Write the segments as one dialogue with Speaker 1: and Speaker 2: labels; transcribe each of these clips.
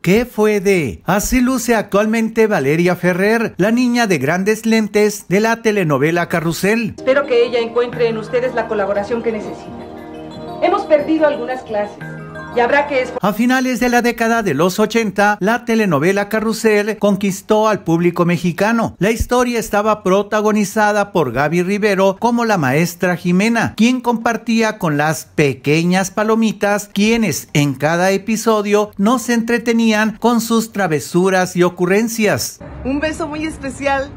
Speaker 1: ¿Qué fue de? Así luce actualmente Valeria Ferrer, la niña de grandes lentes de la telenovela Carrusel. Espero que ella encuentre en ustedes la colaboración que necesita. Hemos perdido algunas clases a finales de la década de los 80, la telenovela Carrusel conquistó al público mexicano. La historia estaba protagonizada por Gaby Rivero como la maestra Jimena, quien compartía con las pequeñas palomitas, quienes en cada episodio nos entretenían con sus travesuras y ocurrencias. Un beso muy especial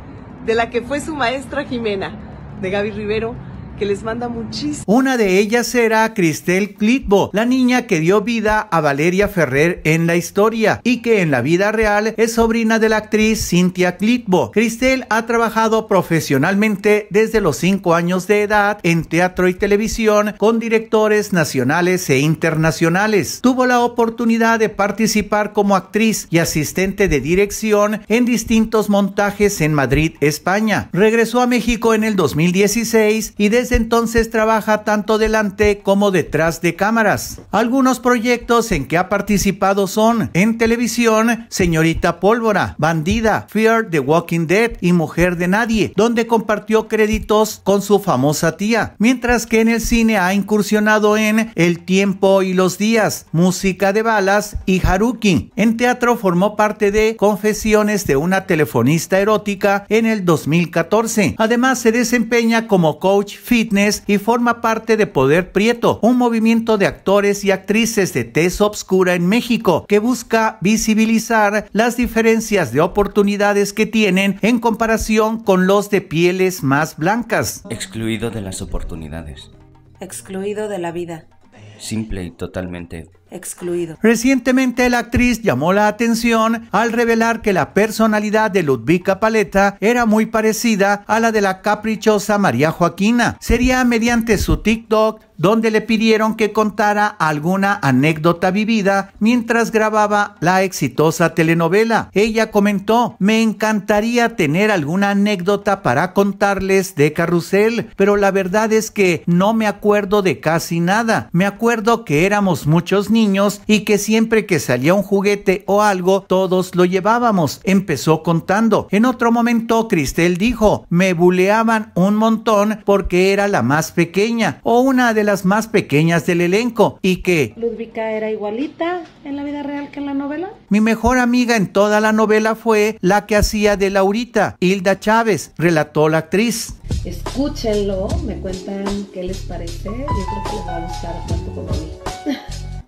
Speaker 1: de la que fue su maestra Jimena, de Gaby Rivero, que les manda muchísimo. Una de ellas era Cristel Clitbo, la niña que dio vida a Valeria Ferrer en la historia y que en la vida real es sobrina de la actriz Cynthia Clitbo. Cristel ha trabajado profesionalmente desde los 5 años de edad en teatro y televisión con directores nacionales e internacionales. Tuvo la oportunidad de participar como actriz y asistente de dirección en distintos montajes en Madrid, España. Regresó a México en el 2016 y desde entonces trabaja tanto delante como detrás de cámaras. Algunos proyectos en que ha participado son en televisión Señorita Pólvora, Bandida, Fear the Walking Dead y Mujer de Nadie, donde compartió créditos con su famosa tía, mientras que en el cine ha incursionado en El tiempo y los días, Música de balas y Haruki. En teatro formó parte de Confesiones de una telefonista erótica en el 2014. Además se desempeña como coach y forma parte de Poder Prieto, un movimiento de actores y actrices de tez obscura en México que busca visibilizar las diferencias de oportunidades que tienen en comparación con los de pieles más blancas. Excluido de las oportunidades. Excluido de la vida. Simple y totalmente Recientemente la actriz llamó la atención al revelar que la personalidad de Ludvika Paleta era muy parecida a la de la caprichosa María Joaquina. Sería mediante su TikTok donde le pidieron que contara alguna anécdota vivida mientras grababa la exitosa telenovela. Ella comentó, me encantaría tener alguna anécdota para contarles de Carrusel, pero la verdad es que no me acuerdo de casi nada. Me acuerdo que éramos muchos niños y que siempre que salía un juguete o algo, todos lo llevábamos, empezó contando. En otro momento, Cristel dijo, me buleaban un montón porque era la más pequeña o una de las más pequeñas del elenco y que... era igualita en la vida real que en la novela. Mi mejor amiga en toda la novela fue la que hacía de Laurita, Hilda Chávez, relató la actriz. Escúchenlo, me cuentan qué les parece, yo creo que les va a gustar tanto como a mí.